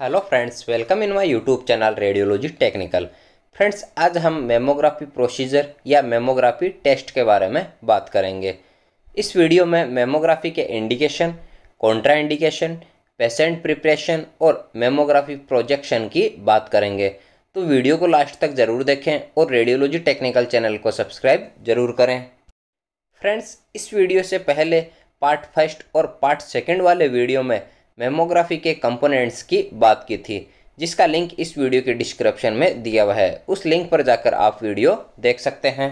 hello friends welcome in my YouTube channel radiology technical friends आज हम mammography procedure या mammography test के बारे में बात करेंगे इस वीडियो में मेमोग्राफी के indication contraindication patient preparation और मेमोग्राफी प्रोजेक्शन की बात करेंगे तो वीडियो को लास्ट तक ज़रूर देखें और रेडियोलॉजी टेक्निकल चैनल को सब्सक्राइब जरूर करें फ्रेंड्स इस वीडियो से पहले पार्ट फर्स्ट और पार्ट सेकेंड वाले वीडियो में मेमोग्राफी के कंपोनेंट्स की बात की थी जिसका लिंक इस वीडियो के डिस्क्रिप्शन में दिया हुआ है उस लिंक पर जाकर आप वीडियो देख सकते हैं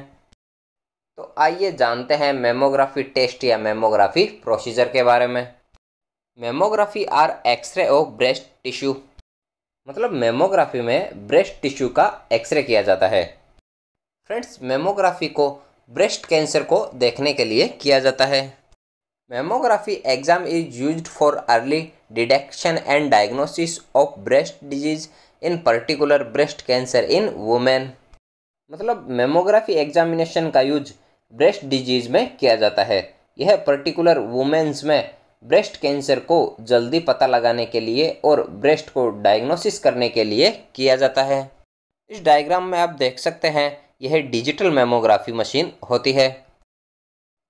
तो आइए जानते हैं मेमोग्राफी टेस्ट या मेमोग्राफी प्रोसीजर के बारे में mammography are X ray of breast tissue मतलब मेमोग्राफी में ब्रेस्ट टिश्यू का एक्सरे किया जाता है फ्रेंड्स मेमोग्राफी को ब्रेस्ट कैंसर को देखने के लिए किया जाता है Mammography exam is used for early detection and diagnosis of breast disease in particular breast cancer in women मतलब मेमोग्राफी एग्जामिनेशन का यूज ब्रेस्ट डिजीज में किया जाता है यह पर्टिकुलर वुमेन्स में ब्रेस्ट कैंसर को जल्दी पता लगाने के लिए और ब्रेस्ट को डायग्नोसिस करने के लिए किया जाता है इस डायग्राम में आप देख सकते हैं यह डिजिटल मेमोग्राफी मशीन होती है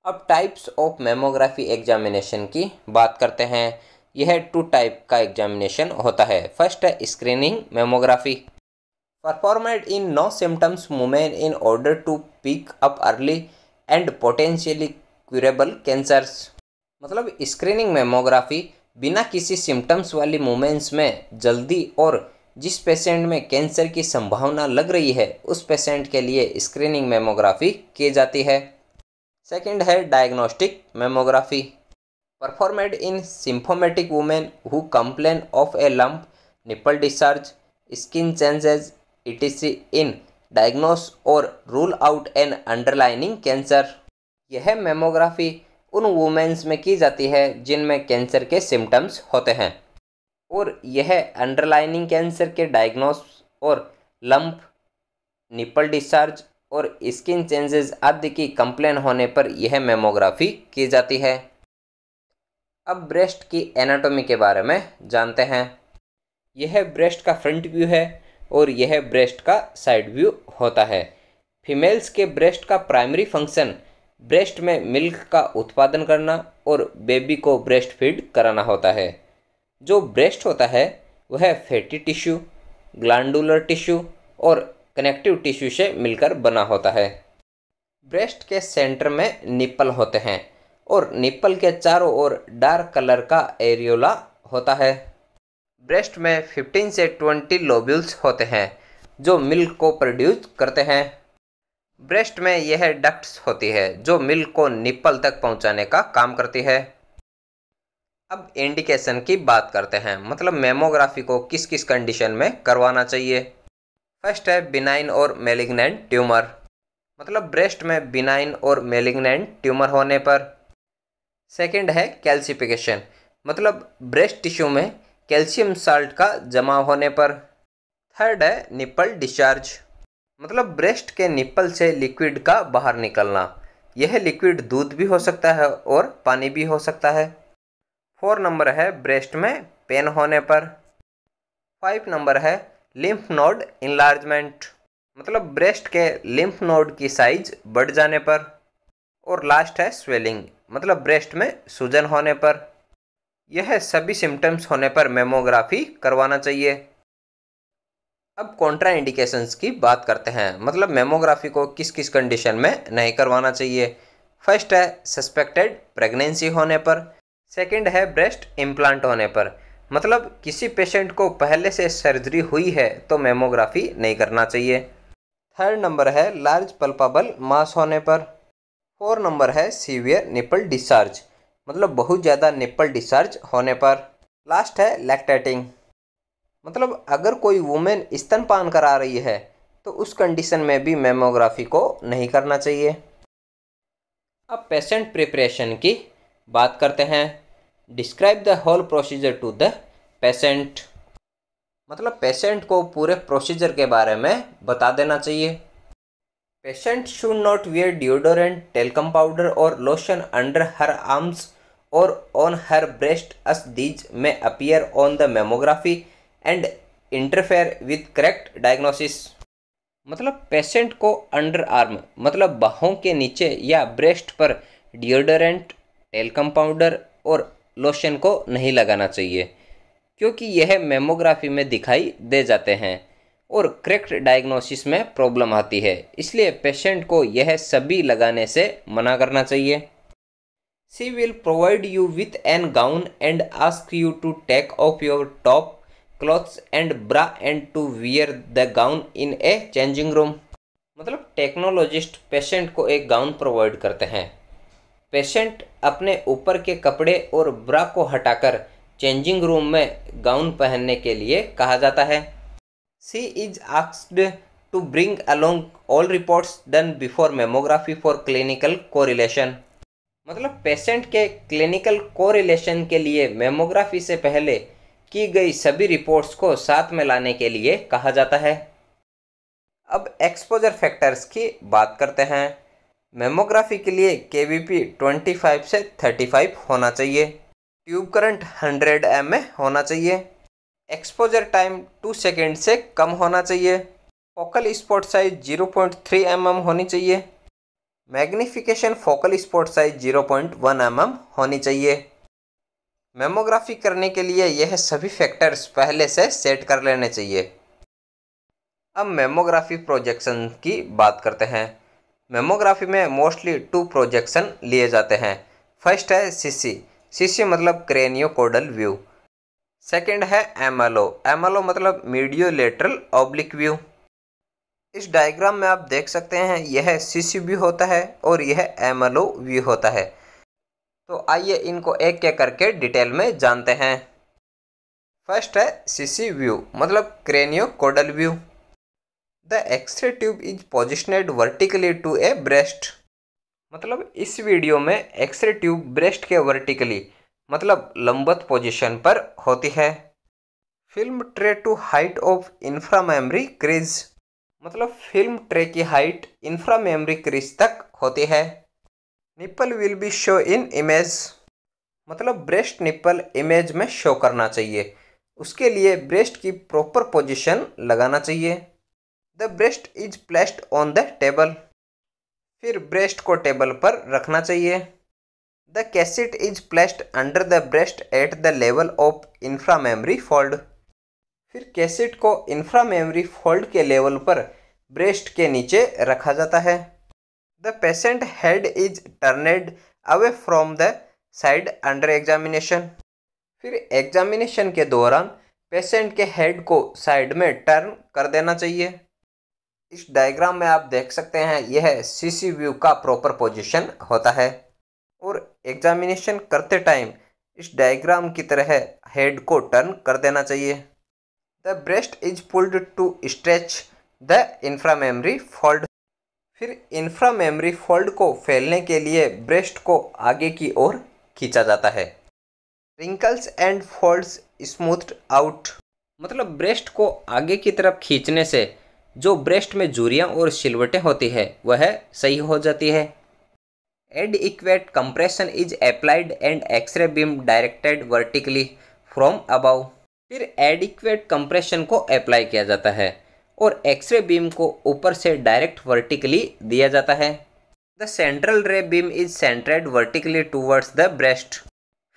अब टाइप्स ऑफ मेमोग्राफी एग्जामिनेशन की बात करते हैं यह टू टाइप का एग्जामिनेशन होता है फर्स्ट है screening mammography performed in no symptoms women in order to pick up early and potentially curable cancers मतलब स्क्रीनिंग मेमोग्राफी बिना किसी सिम्टम्स वाली मूमेंट्स में जल्दी और जिस पेशेंट में कैंसर की संभावना लग रही है उस पेशेंट के लिए स्क्रीनिंग मेमोग्राफी की जाती है सेकेंड है diagnostic mammography performed in symptomatic women who complain of a lump nipple discharge skin changes see in diagnose और rule out an underlining cancer यह मेमोग्राफी उन वुमेन्स में की जाती है जिनमें कैंसर के सिम्टम्स होते हैं और यह अंडरलाइनिंग कैंसर के डायग्नोस और लम्प निपल डिस्चार्ज और स्किन चेंजेस आदि की कंप्लेन होने पर यह मेमोग्राफी की जाती है अब ब्रेस्ट की एनाटॉमी के बारे में जानते हैं यह ब्रेस्ट का फ्रंट व्यू है और यह ब्रेस्ट का साइड व्यू होता है फीमेल्स के ब्रेस्ट का प्राइमरी फंक्शन ब्रेस्ट में मिल्क का उत्पादन करना और बेबी को ब्रेस्ट फीड कराना होता है जो ब्रेस्ट होता है वह फैटी टिश्यू ग्लैंडुलर टिश्यू और कनेक्टिव टिश्यू से मिलकर बना होता है ब्रेस्ट के सेंटर में निप्पल होते हैं और निप्पल के चारों ओर डार्क कलर का एरियोला होता है ब्रेस्ट में 15 से 20 लोब्यूल्स होते हैं जो मिल्क को प्रोड्यूस करते हैं ब्रेस्ट में यह डक्ट्स होती है जो मिल्क को निप्पल तक पहुंचाने का काम करती है अब इंडिकेशन की बात करते हैं मतलब मेमोग्राफी को किस किस कंडीशन में करवाना चाहिए फर्स्ट है बिनाइन और मेलिग्नेंट ट्यूमर मतलब ब्रेस्ट में बिनाइन और मेलिग्नेंट ट्यूमर होने पर सेकंड है कैल्सिफिकेशन मतलब ब्रेस्ट टिश्यू में कैल्शियम साल्ट का जमा होने पर थर्ड है निप्पल डिस्चार्ज मतलब ब्रेस्ट के निप्पल से लिक्विड का बाहर निकलना यह लिक्विड दूध भी हो सकता है और पानी भी हो सकता है फोर नंबर है ब्रेस्ट में पेन होने पर फाइव नंबर है लिम्फ नोड इन्लार्जमेंट मतलब ब्रेस्ट के लिम्फ नोड की साइज बढ़ जाने पर और लास्ट है स्वेलिंग मतलब ब्रेस्ट में सूजन होने पर यह सभी सिम्टम्स होने पर मेमोग्राफी करवाना चाहिए अब कॉन्ट्रा इंडिकेशंस की बात करते हैं मतलब मेमोग्राफी को किस किस कंडीशन में नहीं करवाना चाहिए फर्स्ट है सस्पेक्टेड प्रेगनेंसी होने पर सेकंड है ब्रेस्ट इम्प्लांट होने पर मतलब किसी पेशेंट को पहले से सर्जरी हुई है तो मेमोग्राफी नहीं करना चाहिए थर्ड नंबर है लार्ज पल्पाबल मास होने पर फोर नंबर है सीवियर निपल डिस्चार्ज मतलब बहुत ज़्यादा निपल डिस्चार्ज होने पर लास्ट है लैक्टेटिंग मतलब अगर कोई वुमेन स्तनपान करा रही है तो उस कंडीशन में भी मेमोग्राफी को नहीं करना चाहिए अब पेशेंट प्रिपरेशन की बात करते हैं describe the whole procedure to the patient मतलब पेशेंट को पूरे प्रोसीजर के बारे में बता देना चाहिए patient should not wear deodorant talcum powder और लोशन अंडर हर आर्म्स और on her breast as these may appear on the mammography and interfere with correct diagnosis मतलब पेशेंट को अंडर आर्म मतलब बाहों के नीचे या ब्रेस्ट पर डिओडोरेंट टेलकम पाउडर और लोशन को नहीं लगाना चाहिए क्योंकि यह मेमोग्राफी में दिखाई दे जाते हैं और करेक्ट डायग्नोसिस में प्रॉब्लम आती है इसलिए पेशेंट को यह सभी लगाने से मना करना चाहिए she will provide you with an gown and ask you to take off your top clothes and bra and to wear the gown in a changing room मतलब टेक्नोलॉजिस्ट पेशेंट को एक गाउन प्रोवाइड करते हैं patient अपने ऊपर के कपड़े और ब्रा को हटाकर चेंजिंग रूम में गाउन पहनने के लिए कहा जाता है she is asked to bring along all reports done before mammography for clinical correlation मतलब पेशेंट के क्लिनिकल कोरिलेशन के लिए मेमोग्राफी से पहले की गई सभी रिपोर्ट्स को साथ में लाने के लिए कहा जाता है अब एक्सपोजर फैक्टर्स की बात करते हैं मेमोग्राफी के लिए k V p twenty five से थर्टी फाइव होना चाहिए ट्यूब करंट हंड्रेड एम होना चाहिए एक्सपोजर टाइम टू सेकेंड से कम होना चाहिए focal spot size zero point three M M होनी चाहिए magnification focal spot size zero point one M M होनी चाहिए मेमोग्राफी करने के लिए यह सभी फैक्टर्स पहले से सेट कर लेने चाहिए अब मेमोग्राफी प्रोजेक्शन की बात करते हैं मेमोग्राफी में मोस्टली टू प्रोजेक्शन लिए जाते हैं फर्स्ट है सीसी सीसी मतलब क्रेनियो कोडल व्यू सेकेंड है एमएलओ एमएलओ मतलब मीडियो लेटरल ऑब्लिक व्यू इस डायग्राम में आप देख सकते हैं यह सीसी व्यू होता है और यह एमएलओ व्यू होता है तो आइए इनको एक एक करके डिटेल में जानते हैं फर्स्ट है सीसी व्यू मतलब cranio caudal view the X-ray tube is positioned vertically to a breast मतलब इस वीडियो में एक्सरे ट्यूब ब्रेस्ट के वर्टिकली मतलब लंबत पोजीशन पर होती है film tray to height of infra mammary crease मतलब फिल्म ट्रे की हाइट इंफ्रा मेमरी क्रिज तक होती है nipple will be show in image मतलब ब्रेस्ट निप्पल इमेज में शो करना चाहिए उसके लिए ब्रेस्ट की प्रॉपर पोजीशन लगाना चाहिए the breast is placed on the table फिर ब्रेस्ट को टेबल पर रखना चाहिए the cassette is placed under the breast at the level of infra mammary fold फिर कैसेट को इंफ्रा मेमरी फोल्ड के लेवल पर ब्रेस्ट के नीचे रखा जाता है the patient head is turned away from the side under examination फिर एग्जामिनेशन के दौरान पेशेंट के हेड को साइड में टर्न कर देना चाहिए इस डायग्राम में आप देख सकते हैं यह सी सी व्यू का प्रॉपर पोजिशन होता है और एग्जामिनेशन करते टाइम इस डायग्राम की तरह हेड को टर्न कर देना चाहिए the breast is pulled to stretch the infra mammary fold फिर इंफ्रा मेमरी फोल्ड को फैलने के लिए ब्रेस्ट को आगे की ओर खींचा जाता है wrinkles and folds smooth out मतलब ब्रेस्ट को आगे की तरफ खींचने से जो ब्रेस्ट में जूरियाँ और सिलवटें होती है वह सही हो जाती है adequate compression is applied and X-ray beam directed vertically from above फिर एडिक्वेट कंप्रेशन को अप्लाई किया जाता है और एक्सरे बीम को ऊपर से डायरेक्ट वर्टिकली दिया जाता है the central ray beam is centred vertically towards the breast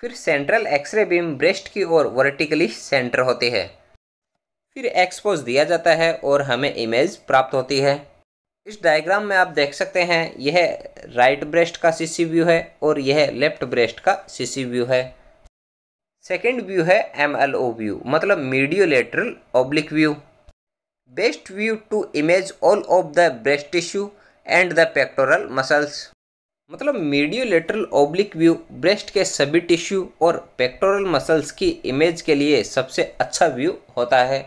फिर सेंट्रल एक्सरे बीम ब्रेस्ट की ओर वर्टिकली सेंटर होती है फिर एक्सपोज दिया जाता है और हमें इमेज प्राप्त होती है इस डायग्राम में आप देख सकते हैं यह राइट ब्रेस्ट का सीसी व्यू है और यह लेफ्ट ब्रेस्ट का सीसी व्यू है सेकेंड व्यू है एम एल ओ व्यू मतलब mediolateral oblique view best view to image all of the breast tissue and the pectoral muscles मतलब मीडियोलेटरल ओब्लिक व्यू ब्रेस्ट के सभी टिश्यू और pectoral muscles की image के लिए सबसे अच्छा व्यू होता है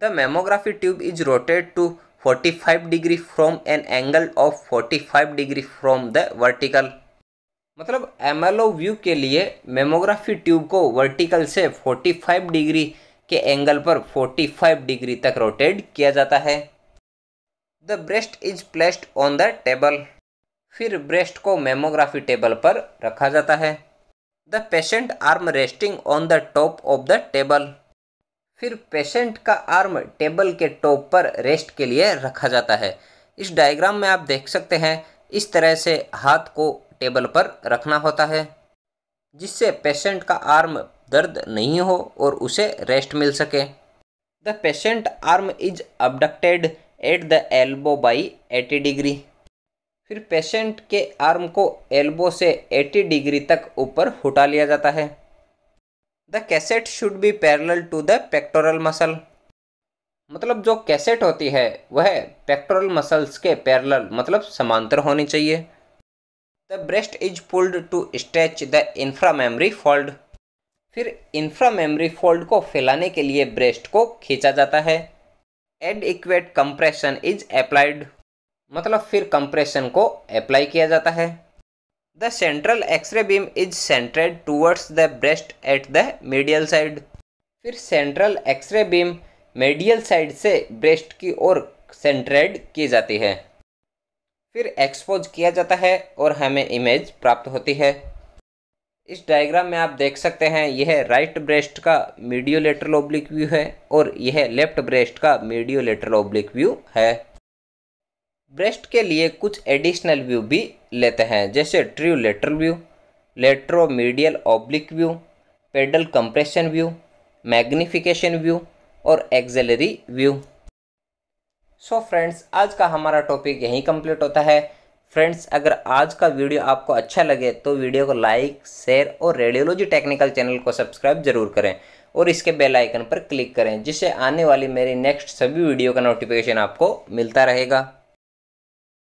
the mammography tube is rotated to 45 degree from an angle of 45 degree from the vertical मतलब एम व्यू के लिए मेमोग्राफी ट्यूब को वर्टिकल से 45 डिग्री के एंगल पर 45 डिग्री तक रोटेट किया जाता है the breast is placed on the table फिर ब्रेस्ट को मेमोग्राफी टेबल पर रखा जाता है the patient arm resting on the top of the table फिर पेशेंट का आर्म टेबल के टॉप पर रेस्ट के लिए रखा जाता है इस डायग्राम में आप देख सकते हैं इस तरह से हाथ को टेबल पर रखना होता है जिससे पेशेंट का आर्म दर्द नहीं हो और उसे रेस्ट मिल सके the patient arm is abducted at the elbow by 80 degree फिर पेशेंट के आर्म को एल्बो से 80 डिग्री तक ऊपर उठा लिया जाता है the cassette should be parallel to the pectoral muscle मतलब जो कैसेट होती है वह पेक्टोरल मसल्स के पैरल मतलब समांतर होनी चाहिए the breast is pulled to stretch the infra mammary fold फिर इंफ्रा मेमरी फोल्ड को फैलाने के लिए ब्रेस्ट को खींचा जाता है adequate compression is applied मतलब फिर कंप्रेशन को अप्लाई किया जाता है the central X-ray beam is centred towards the breast at the medial side फिर central X-ray beam medial side से ब्रेस्ट की ओर सेंट्रेड की जाती है फिर एक्सपोज किया जाता है और हमें इमेज प्राप्त होती है इस डायग्राम में आप देख सकते हैं यह राइट ब्रेस्ट का मीडियोलेटरल ओब्लिक व्यू है और यह लेफ्ट ब्रेस्ट का मीडियोलेटरल ओब्लिक व्यू है ब्रेस्ट के लिए कुछ एडिशनल व्यू भी लेते हैं जैसे true lateral view lateromedial oblique view paddle compression view magnification view और एक्जेलरी व्यू सो फ्रेंड्स आज का हमारा टॉपिक यहीं कंप्लीट होता है फ्रेंड्स अगर आज का वीडियो आपको अच्छा लगे तो वीडियो को लाइक शेयर और रेडियोलॉजी टेक्निकल चैनल को सब्सक्राइब जरूर करें और इसके बेल आइकन पर क्लिक करें जिससे आने वाली मेरी नेक्स्ट सभी वीडियो का नोटिफिकेशन आपको मिलता रहेगा